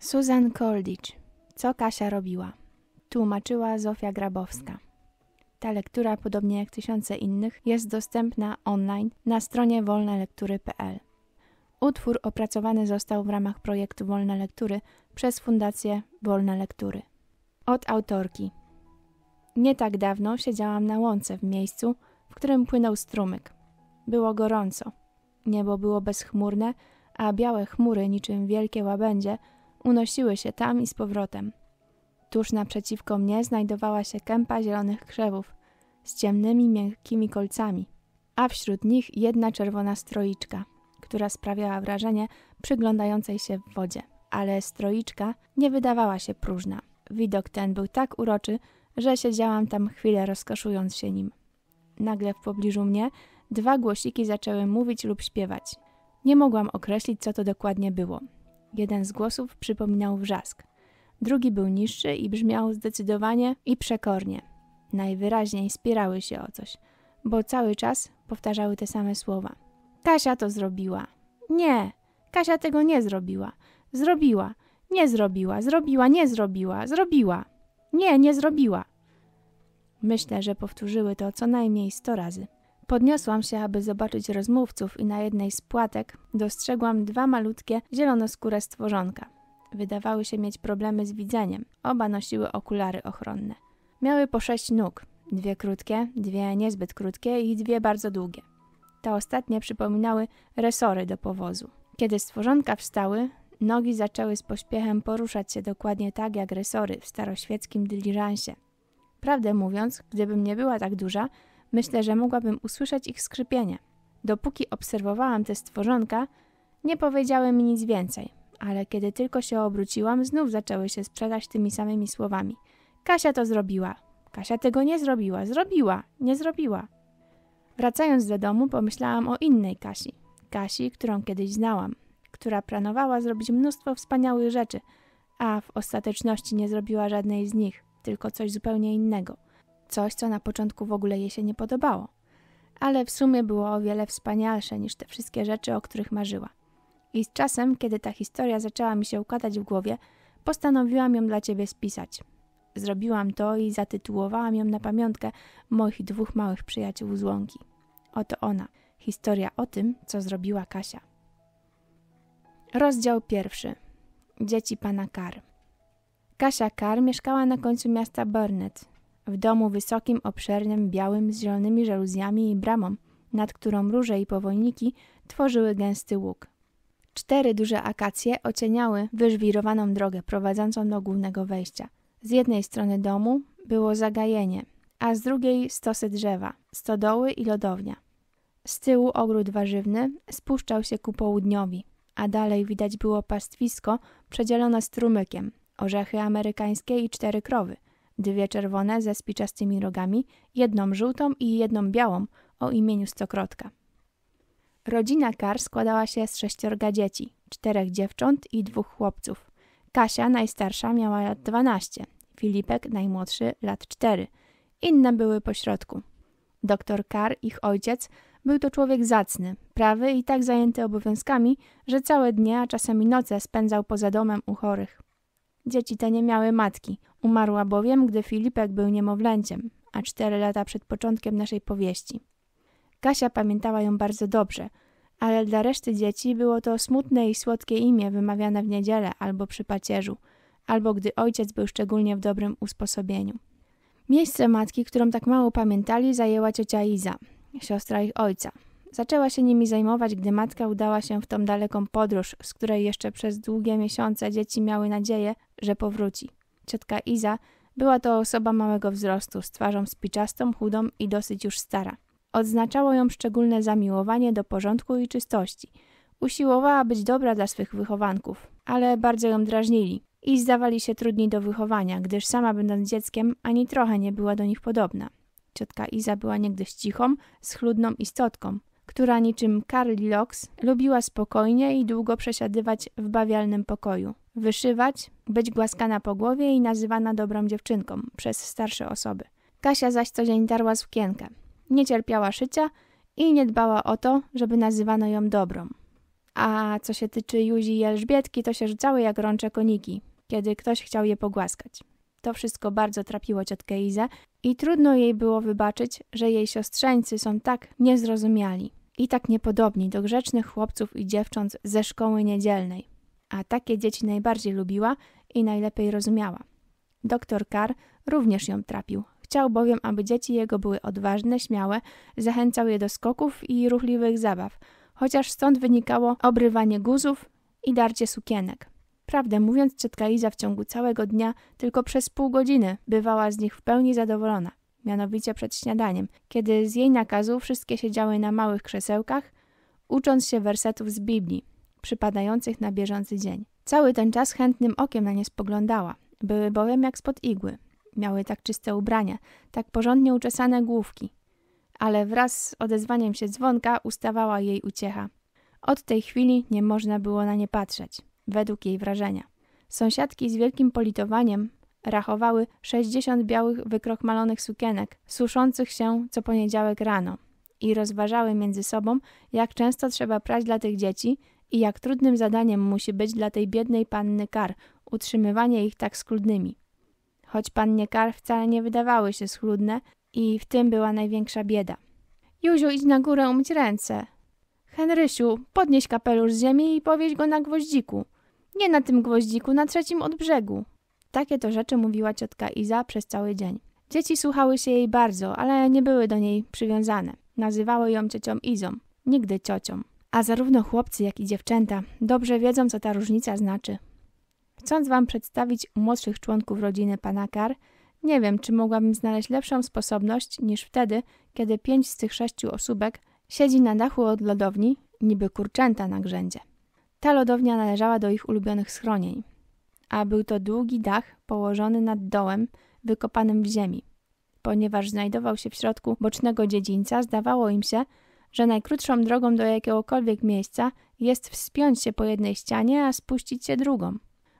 Susan Koldicz. Co Kasia robiła? Tłumaczyła Zofia Grabowska. Ta lektura, podobnie jak tysiące innych, jest dostępna online na stronie wolnelektury.pl. Utwór opracowany został w ramach projektu Wolne Lektury przez Fundację Wolne Lektury. Od autorki. Nie tak dawno siedziałam na łące w miejscu, w którym płynął strumyk. Było gorąco. Niebo było bezchmurne, a białe chmury, niczym wielkie łabędzie, Unosiły się tam i z powrotem. Tuż naprzeciwko mnie znajdowała się kępa zielonych krzewów z ciemnymi, miękkimi kolcami, a wśród nich jedna czerwona stroiczka, która sprawiała wrażenie przyglądającej się w wodzie. Ale stroiczka nie wydawała się próżna. Widok ten był tak uroczy, że siedziałam tam chwilę rozkoszując się nim. Nagle w pobliżu mnie dwa głosiki zaczęły mówić lub śpiewać. Nie mogłam określić, co to dokładnie było. Jeden z głosów przypominał wrzask. Drugi był niższy i brzmiał zdecydowanie i przekornie. Najwyraźniej spierały się o coś, bo cały czas powtarzały te same słowa. Kasia to zrobiła. Nie, Kasia tego nie zrobiła. Zrobiła, nie zrobiła, zrobiła, nie zrobiła, zrobiła. Nie, nie zrobiła. Myślę, że powtórzyły to co najmniej sto razy. Podniosłam się, aby zobaczyć rozmówców i na jednej z płatek dostrzegłam dwa malutkie, zielonoskóre stworzonka. Wydawały się mieć problemy z widzeniem. Oba nosiły okulary ochronne. Miały po sześć nóg. Dwie krótkie, dwie niezbyt krótkie i dwie bardzo długie. Te ostatnie przypominały resory do powozu. Kiedy stworzonka wstały, nogi zaczęły z pośpiechem poruszać się dokładnie tak jak resory w staroświeckim dyliżansie. Prawdę mówiąc, gdybym nie była tak duża, Myślę, że mogłabym usłyszeć ich skrzypienie. Dopóki obserwowałam te stworzonka, nie powiedziały mi nic więcej, ale kiedy tylko się obróciłam, znów zaczęły się sprzedać tymi samymi słowami. Kasia to zrobiła. Kasia tego nie zrobiła. Zrobiła. Nie zrobiła. Wracając do domu, pomyślałam o innej Kasi. Kasi, którą kiedyś znałam, która planowała zrobić mnóstwo wspaniałych rzeczy, a w ostateczności nie zrobiła żadnej z nich, tylko coś zupełnie innego – Coś, co na początku w ogóle jej się nie podobało, ale w sumie było o wiele wspanialsze niż te wszystkie rzeczy, o których marzyła. I z czasem, kiedy ta historia zaczęła mi się układać w głowie, postanowiłam ją dla ciebie spisać. Zrobiłam to i zatytułowałam ją na pamiątkę moich dwóch małych przyjaciół z łąki. Oto ona, historia o tym, co zrobiła Kasia. Rozdział pierwszy. Dzieci pana Kar. Kasia Kar mieszkała na końcu miasta Barnet, w domu wysokim, obszernym, białym, z zielonymi żaluzjami i bramą, nad którą róże i powojniki tworzyły gęsty łuk. Cztery duże akacje ocieniały wyżwirowaną drogę prowadzącą do głównego wejścia. Z jednej strony domu było zagajenie, a z drugiej stosy drzewa, stodoły i lodownia. Z tyłu ogród warzywny spuszczał się ku południowi, a dalej widać było pastwisko przedzielone strumykiem, orzechy amerykańskie i cztery krowy – dwie czerwone ze spiczastymi rogami, jedną żółtą i jedną białą o imieniu Stokrotka. Rodzina Kar składała się z sześciorga dzieci, czterech dziewcząt i dwóch chłopców. Kasia, najstarsza, miała lat 12, Filipek, najmłodszy, lat 4. Inne były pośrodku. Doktor Kar, ich ojciec, był to człowiek zacny, prawy i tak zajęty obowiązkami, że całe dnie, a czasami noce spędzał poza domem u chorych. Dzieci te nie miały matki, Umarła bowiem, gdy Filipek był niemowlęciem, a cztery lata przed początkiem naszej powieści. Kasia pamiętała ją bardzo dobrze, ale dla reszty dzieci było to smutne i słodkie imię wymawiane w niedzielę albo przy pacierzu, albo gdy ojciec był szczególnie w dobrym usposobieniu. Miejsce matki, którą tak mało pamiętali, zajęła ciocia Iza, siostra ich ojca. Zaczęła się nimi zajmować, gdy matka udała się w tą daleką podróż, z której jeszcze przez długie miesiące dzieci miały nadzieję, że powróci. Ciotka Iza była to osoba małego wzrostu, z twarzą spiczastą, chudą i dosyć już stara. Odznaczało ją szczególne zamiłowanie do porządku i czystości. Usiłowała być dobra dla swych wychowanków, ale bardzo ją drażnili i zdawali się trudni do wychowania, gdyż sama będąc dzieckiem ani trochę nie była do nich podobna. Ciotka Iza była niegdyś cichą, schludną istotką, która niczym Carly Locks lubiła spokojnie i długo przesiadywać w bawialnym pokoju wyszywać, być głaskana po głowie i nazywana dobrą dziewczynką przez starsze osoby. Kasia zaś co dzień tarła sukienkę. Nie cierpiała szycia i nie dbała o to, żeby nazywano ją dobrą. A co się tyczy Juzi i Elżbietki, to się rzucały jak rącze koniki, kiedy ktoś chciał je pogłaskać. To wszystko bardzo trapiło ciotkę Izę i trudno jej było wybaczyć, że jej siostrzeńcy są tak niezrozumiali i tak niepodobni do grzecznych chłopców i dziewcząt ze szkoły niedzielnej a takie dzieci najbardziej lubiła i najlepiej rozumiała. Doktor Carr również ją trapił. Chciał bowiem, aby dzieci jego były odważne, śmiałe, zachęcał je do skoków i ruchliwych zabaw, chociaż stąd wynikało obrywanie guzów i darcie sukienek. Prawdę mówiąc, ciotka Iza w ciągu całego dnia tylko przez pół godziny bywała z nich w pełni zadowolona, mianowicie przed śniadaniem, kiedy z jej nakazu wszystkie siedziały na małych krzesełkach, ucząc się wersetów z Biblii, przypadających na bieżący dzień. Cały ten czas chętnym okiem na nie spoglądała. Były bowiem jak spod igły. Miały tak czyste ubrania, tak porządnie uczesane główki. Ale wraz z odezwaniem się dzwonka ustawała jej uciecha. Od tej chwili nie można było na nie patrzeć, według jej wrażenia. Sąsiadki z wielkim politowaniem rachowały 60 białych, wykrochmalonych sukienek, suszących się co poniedziałek rano i rozważały między sobą, jak często trzeba prać dla tych dzieci i jak trudnym zadaniem musi być dla tej biednej panny Kar utrzymywanie ich tak schludnymi. Choć pannie Kar wcale nie wydawały się schludne i w tym była największa bieda. Józiu, idź na górę umyć ręce. Henrysiu, podnieś kapelusz z ziemi i powieź go na gwoździku. Nie na tym gwoździku, na trzecim od brzegu. Takie to rzeczy mówiła ciotka Iza przez cały dzień. Dzieci słuchały się jej bardzo, ale nie były do niej przywiązane. Nazywały ją ciocią Izą, nigdy ciocią. A zarówno chłopcy, jak i dziewczęta dobrze wiedzą, co ta różnica znaczy. Chcąc Wam przedstawić młodszych członków rodziny pana Kar, nie wiem, czy mogłabym znaleźć lepszą sposobność niż wtedy, kiedy pięć z tych sześciu osóbek siedzi na dachu od lodowni, niby kurczęta na grzędzie. Ta lodownia należała do ich ulubionych schronień, a był to długi dach położony nad dołem, wykopanym w ziemi. Ponieważ znajdował się w środku bocznego dziedzińca, zdawało im się, że najkrótszą drogą do jakiegokolwiek miejsca jest wspiąć się po jednej ścianie, a spuścić się drugą.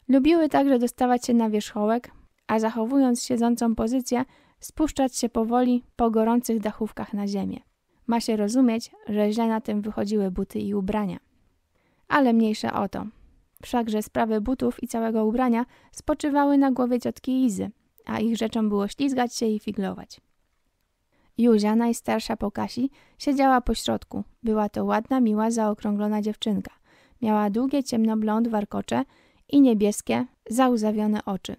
Lubiły także dostawać się na wierzchołek, a zachowując siedzącą pozycję, spuszczać się powoli po gorących dachówkach na ziemię. Ma się rozumieć, że źle na tym wychodziły buty i ubrania. Ale mniejsze o to. Wszakże sprawy butów i całego ubrania spoczywały na głowie ciotki Izy, a ich rzeczą było ślizgać się i figlować. Józia, najstarsza po Kasi, siedziała po środku. Była to ładna, miła, zaokrąglona dziewczynka. Miała długie, ciemnoblond warkocze i niebieskie, zauzawione oczy.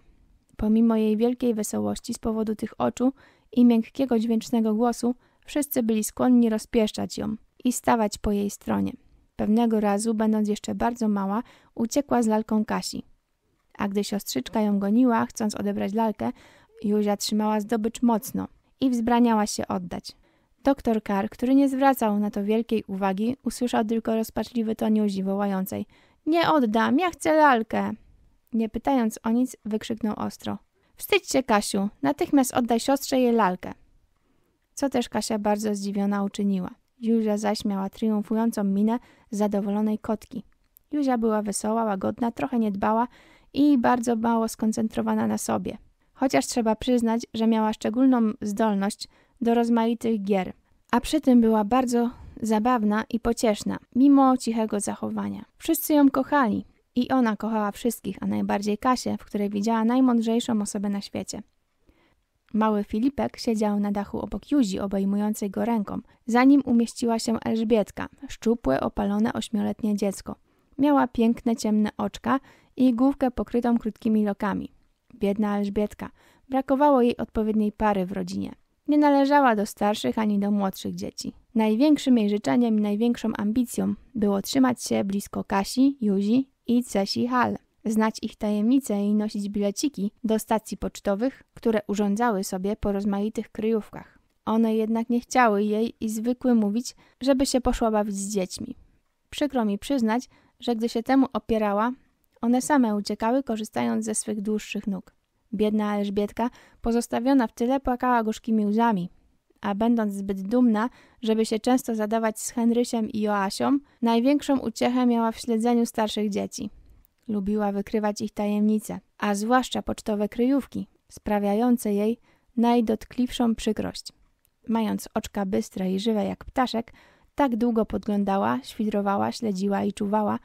Pomimo jej wielkiej wesołości z powodu tych oczu i miękkiego, dźwięcznego głosu, wszyscy byli skłonni rozpieszczać ją i stawać po jej stronie. Pewnego razu, będąc jeszcze bardzo mała, uciekła z lalką Kasi. A gdy siostrzyczka ją goniła, chcąc odebrać lalkę, Józia trzymała zdobycz mocno – i wzbraniała się oddać. Doktor Kar, który nie zwracał na to wielkiej uwagi, usłyszał tylko rozpaczliwy ton Józi wołającej – Nie oddam, ja chcę lalkę! Nie pytając o nic, wykrzyknął ostro – Wstydź się, Kasiu, natychmiast oddaj siostrze jej lalkę! Co też Kasia bardzo zdziwiona uczyniła. Józia zaś miała triumfującą minę zadowolonej kotki. Józia była wesoła, łagodna, trochę niedbała i bardzo mało skoncentrowana na sobie – chociaż trzeba przyznać, że miała szczególną zdolność do rozmaitych gier, a przy tym była bardzo zabawna i pocieszna, mimo cichego zachowania. Wszyscy ją kochali i ona kochała wszystkich, a najbardziej Kasię, w której widziała najmądrzejszą osobę na świecie. Mały Filipek siedział na dachu obok Juzi, obejmującej go ręką. Za nim umieściła się Elżbietka, szczupłe, opalone ośmioletnie dziecko. Miała piękne, ciemne oczka i główkę pokrytą krótkimi lokami biedna Elżbietka. Brakowało jej odpowiedniej pary w rodzinie. Nie należała do starszych ani do młodszych dzieci. Największym jej życzeniem i największą ambicją było trzymać się blisko Kasi, Juzi i Cesi Hal, znać ich tajemnice i nosić bileciki do stacji pocztowych, które urządzały sobie po rozmaitych kryjówkach. One jednak nie chciały jej i zwykły mówić, żeby się poszła bawić z dziećmi. Przykro mi przyznać, że gdy się temu opierała, one same uciekały, korzystając ze swych dłuższych nóg. Biedna Elżbietka, pozostawiona w tyle, płakała gorzkimi łzami, a będąc zbyt dumna, żeby się często zadawać z Henrysiem i Joasią, największą uciechę miała w śledzeniu starszych dzieci. Lubiła wykrywać ich tajemnice, a zwłaszcza pocztowe kryjówki, sprawiające jej najdotkliwszą przykrość. Mając oczka bystre i żywe jak ptaszek, tak długo podglądała, świdrowała, śledziła i czuwała,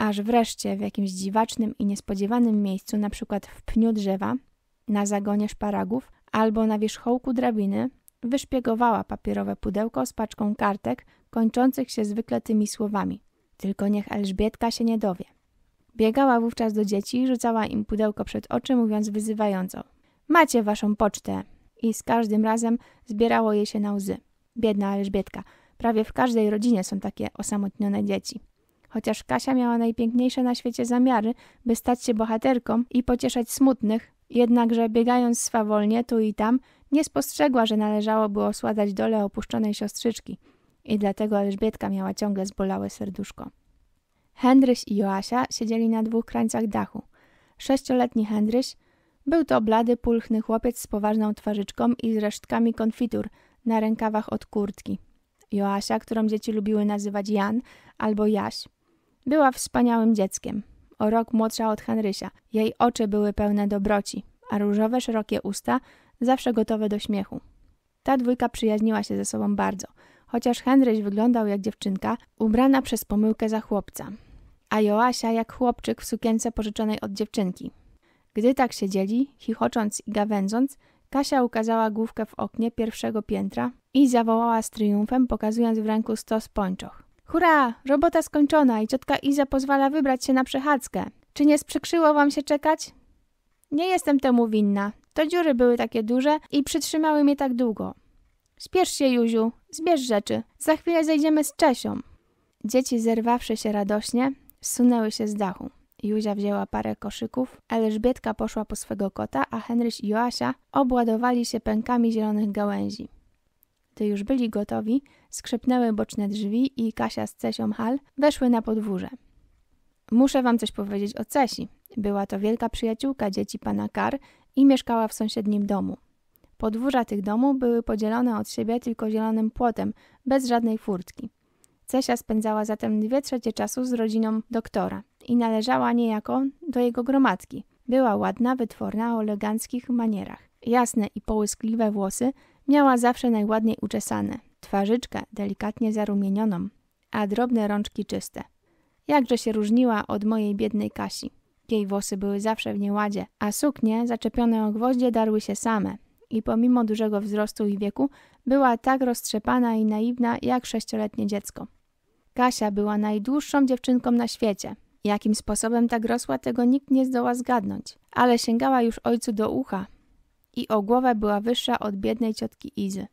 aż wreszcie w jakimś dziwacznym i niespodziewanym miejscu, na przykład w pniu drzewa, na zagonie szparagów albo na wierzchołku drabiny, wyszpiegowała papierowe pudełko z paczką kartek kończących się zwykle tymi słowami: Tylko niech Elżbietka się nie dowie. Biegała wówczas do dzieci, rzucała im pudełko przed oczy, mówiąc wyzywająco: Macie waszą pocztę! I z każdym razem zbierało je się na łzy. Biedna Elżbietka. Prawie w każdej rodzinie są takie osamotnione dzieci. Chociaż Kasia miała najpiękniejsze na świecie zamiary, by stać się bohaterką i pocieszać smutnych, jednakże biegając swawolnie tu i tam, nie spostrzegła, że należało było osładać dole opuszczonej siostrzyczki i dlatego Elżbietka miała ciągle zbolałe serduszko. Henryś i Joasia siedzieli na dwóch krańcach dachu. Sześcioletni Henryś był to blady, pulchny chłopiec z poważną twarzyczką i z resztkami konfitur na rękawach od kurtki. Joasia, którą dzieci lubiły nazywać Jan albo Jaś, była wspaniałym dzieckiem, o rok młodsza od Henrysia. Jej oczy były pełne dobroci, a różowe, szerokie usta zawsze gotowe do śmiechu. Ta dwójka przyjaźniła się ze sobą bardzo, chociaż Henryś wyglądał jak dziewczynka, ubrana przez pomyłkę za chłopca, a Joasia jak chłopczyk w sukience pożyczonej od dziewczynki. Gdy tak siedzieli, chichocząc i gawędząc, Kasia ukazała główkę w oknie pierwszego piętra i zawołała z triumfem, pokazując w ręku stos pończoch. Hurra! Robota skończona i ciotka Iza pozwala wybrać się na przechadzkę. Czy nie sprzykrzyło wam się czekać? Nie jestem temu winna. To dziury były takie duże i przytrzymały mnie tak długo. Spiesz się, Juziu, zbierz rzeczy. Za chwilę zejdziemy z Czesią. Dzieci, zerwawszy się radośnie, zsunęły się z dachu. Juzia wzięła parę koszyków, Elżbietka poszła po swego kota, a Henryś i Joasia obładowali się pękami zielonych gałęzi gdy już byli gotowi, skrzypnęły boczne drzwi i Kasia z Cesią Hal weszły na podwórze. Muszę wam coś powiedzieć o Cesi. Była to wielka przyjaciółka dzieci pana Kar i mieszkała w sąsiednim domu. Podwórza tych domów były podzielone od siebie tylko zielonym płotem, bez żadnej furtki. Cesia spędzała zatem dwie trzecie czasu z rodziną doktora i należała niejako do jego gromadki. Była ładna, wytworna, o eleganckich manierach. Jasne i połyskliwe włosy Miała zawsze najładniej uczesane, twarzyczkę delikatnie zarumienioną, a drobne rączki czyste. Jakże się różniła od mojej biednej Kasi. Jej włosy były zawsze w nieładzie, a suknie zaczepione o gwoździe darły się same. I pomimo dużego wzrostu i wieku, była tak roztrzepana i naiwna jak sześcioletnie dziecko. Kasia była najdłuższą dziewczynką na świecie. Jakim sposobem tak rosła, tego nikt nie zdoła zgadnąć, ale sięgała już ojcu do ucha, i o głowę była wyższa od biednej ciotki Izy.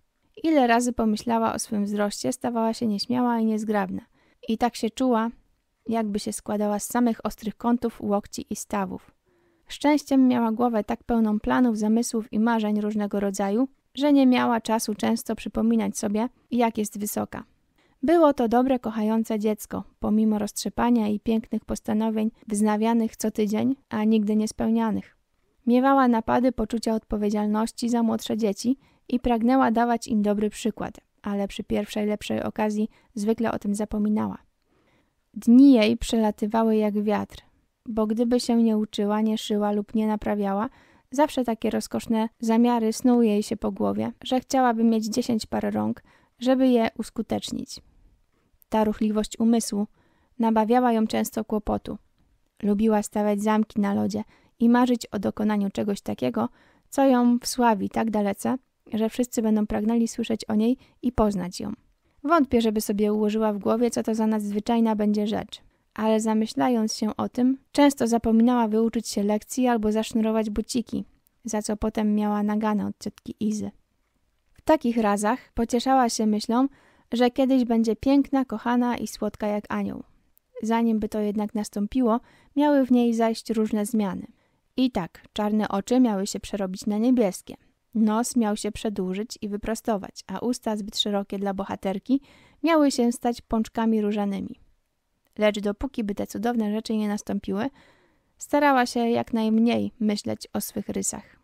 Ile razy pomyślała o swym wzroście, stawała się nieśmiała i niezgrabna. I tak się czuła, jakby się składała z samych ostrych kątów, łokci i stawów. Szczęściem miała głowę tak pełną planów, zamysłów i marzeń różnego rodzaju, że nie miała czasu często przypominać sobie, jak jest wysoka. Było to dobre, kochające dziecko, pomimo roztrzepania i pięknych postanowień wyznawianych co tydzień, a nigdy niespełnianych. Miewała napady poczucia odpowiedzialności za młodsze dzieci i pragnęła dawać im dobry przykład, ale przy pierwszej lepszej okazji zwykle o tym zapominała. Dni jej przelatywały jak wiatr, bo gdyby się nie uczyła, nie szyła lub nie naprawiała, zawsze takie rozkoszne zamiary snuły jej się po głowie, że chciałaby mieć dziesięć par rąk, żeby je uskutecznić. Ta ruchliwość umysłu nabawiała ją często kłopotu. Lubiła stawiać zamki na lodzie i marzyć o dokonaniu czegoś takiego, co ją wsławi tak dalece, że wszyscy będą pragnęli słyszeć o niej i poznać ją. Wątpię, żeby sobie ułożyła w głowie, co to za nadzwyczajna będzie rzecz, ale zamyślając się o tym, często zapominała wyuczyć się lekcji albo zasznurować buciki, za co potem miała nagana od ciotki Izy. W takich razach pocieszała się myślą, że kiedyś będzie piękna, kochana i słodka jak anioł. Zanim by to jednak nastąpiło, miały w niej zajść różne zmiany. I tak, czarne oczy miały się przerobić na niebieskie. Nos miał się przedłużyć i wyprostować, a usta zbyt szerokie dla bohaterki miały się stać pączkami różanymi. Lecz dopóki by te cudowne rzeczy nie nastąpiły, starała się jak najmniej myśleć o swych rysach.